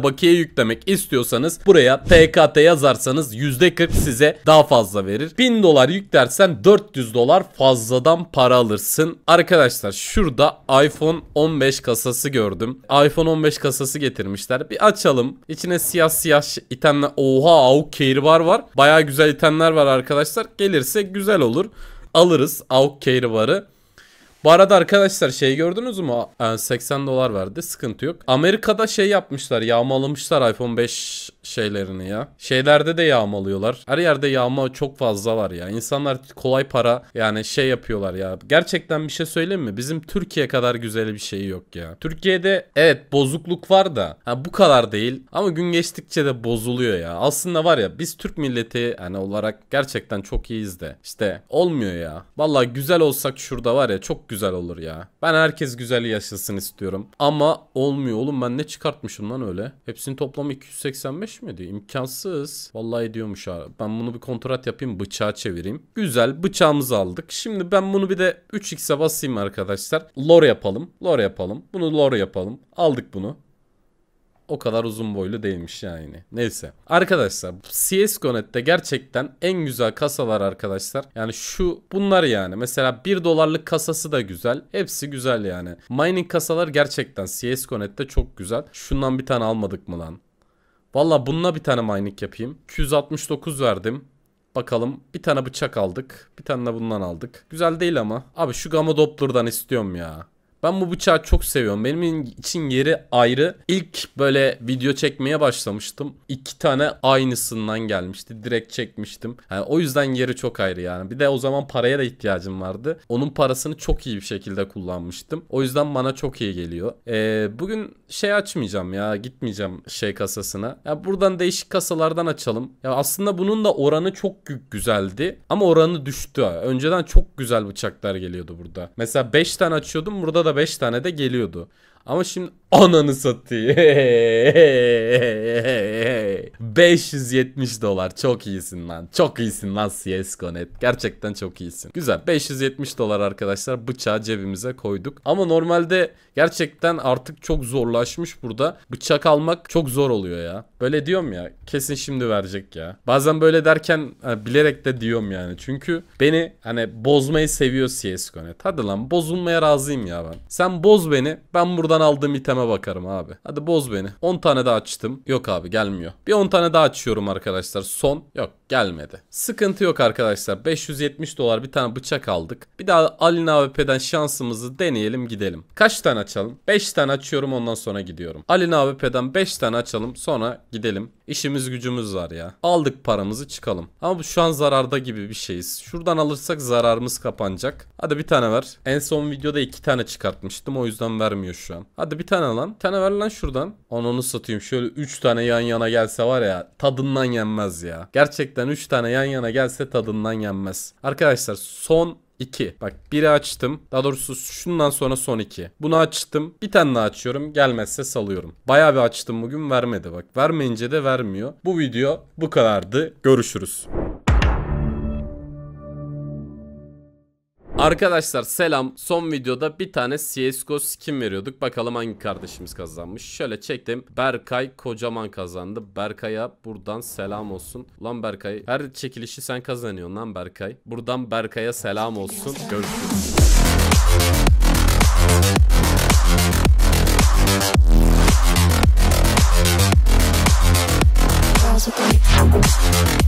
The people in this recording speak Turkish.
da bakiye yüklemek istiyorsanız buraya TKT yazarsanız %40 size daha fazla verir. 1000 dolar yüklersen 400 dolar fazladan para alırsın. Arkadaşlar şurada iPhone 15 kasası gördüm. iPhone 15 kasası getirmişler. Bir açalım. İçine siyah siyah itenler, Oha AUK Keyribar var. Baya güzel itenler var arkadaşlar. Gelirse güzel olur. Alırız AUK varı. Bu arada arkadaşlar şey gördünüz mü? Yani ee, 80 dolar verdi. Sıkıntı yok. Amerika'da şey yapmışlar. Yağmalamışlar iPhone 5 şeylerini ya. Şeylerde de yağmalıyorlar. Her yerde yağma çok fazla var ya. İnsanlar kolay para yani şey yapıyorlar ya. Gerçekten bir şey söyleyeyim mi? Bizim Türkiye kadar güzel bir şey yok ya. Türkiye'de evet bozukluk var da ha, bu kadar değil ama gün geçtikçe de bozuluyor ya. Aslında var ya biz Türk milleti yani olarak gerçekten çok iyiyiz de. işte olmuyor ya. Vallahi güzel olsak şurada var ya çok güzel olur ya. Ben herkes güzel yaşasın istiyorum. Ama olmuyor oğlum ben ne çıkartmışım lan öyle. Hepsini toplam 285 5 mi diyor? İmkansız. Vallahi diyormuş abi. Ben bunu bir kontrat yapayım bıçağı çevireyim. Güzel bıçağımızı aldık. Şimdi ben bunu bir de 3x'e basayım arkadaşlar. Lore yapalım. Lore yapalım. Bunu lore yapalım. Aldık bunu o kadar uzun boylu değilmiş yani. Neyse. Arkadaşlar CSGO.net'te gerçekten en güzel kasalar arkadaşlar. Yani şu bunlar yani. Mesela 1 dolarlık kasası da güzel. Hepsi güzel yani. Mining kasalar gerçekten CSGO.net'te çok güzel. Şundan bir tane almadık mı lan? Valla bununla bir tane mining yapayım. 269 verdim. Bakalım bir tane bıçak aldık. Bir tane de bundan aldık. Güzel değil ama. Abi şu gamma doppler'dan istiyorum ya. Ben bu bıçağı çok seviyorum. Benim için yeri ayrı. İlk böyle video çekmeye başlamıştım. İki tane aynısından gelmişti. Direkt çekmiştim. Yani o yüzden yeri çok ayrı yani. Bir de o zaman paraya da ihtiyacım vardı. Onun parasını çok iyi bir şekilde kullanmıştım. O yüzden bana çok iyi geliyor. Ee, bugün şey açmayacağım ya. Gitmeyeceğim şey kasasına. Ya buradan değişik kasalardan açalım. Ya aslında bunun da oranı çok güzeldi. Ama oranı düştü. Önceden çok güzel bıçaklar geliyordu burada. Mesela 5 tane açıyordum. Burada da da 5 tane de geliyordu. Ama şimdi ananı satayım. 570 dolar. Çok iyisin lan. Çok iyisin lan CSGO.net. Gerçekten çok iyisin. Güzel. 570 dolar arkadaşlar. Bıçağı cebimize koyduk. Ama normalde gerçekten artık çok zorlaşmış burada. Bıçak almak çok zor oluyor ya. Böyle diyorum ya. Kesin şimdi verecek ya. Bazen böyle derken hani bilerek de diyorum yani. Çünkü beni hani bozmayı seviyor CSGO.net. Hadi lan bozulmaya razıyım ya ben. Sen boz beni. Ben buradan Ondan aldığım iteme bakarım abi. Hadi boz beni. 10 tane daha açtım. Yok abi gelmiyor. Bir 10 tane daha açıyorum arkadaşlar. Son. Yok gelmedi. Sıkıntı yok arkadaşlar. 570 dolar bir tane bıçak aldık. Bir daha Alina AWP'den şansımızı deneyelim gidelim. Kaç tane açalım? 5 tane açıyorum ondan sonra gidiyorum. Alina AWP'den 5 tane açalım sonra gidelim. İşimiz gücümüz var ya. Aldık paramızı çıkalım. Ama bu şu an zararda gibi bir şeyiz. Şuradan alırsak zararımız kapanacak. Hadi bir tane ver. En son videoda iki tane çıkartmıştım. O yüzden vermiyor şu an. Hadi bir tane lan. Bir tane ver lan şuradan. Onu onu satayım. Şöyle 3 tane yan yana gelse var ya tadından yenmez ya. Gerçekten Gerçekten 3 tane yan yana gelse tadından yenmez. Arkadaşlar son 2. Bak biri açtım. Daha doğrusu şundan sonra son 2. Bunu açtım. Bir tane daha açıyorum. Gelmezse salıyorum. baya bir açtım bugün vermedi bak. Vermeyince de vermiyor. Bu video bu kadardı. Görüşürüz. Arkadaşlar selam. Son videoda bir tane CSGO skin veriyorduk. Bakalım hangi kardeşimiz kazanmış. Şöyle çektim. Berkay kocaman kazandı. Berkay'a buradan selam olsun. Lan Berkay her çekilişi sen kazanıyorsun lan Berkay. Buradan Berkay'a selam olsun. Görüşürüz. Thank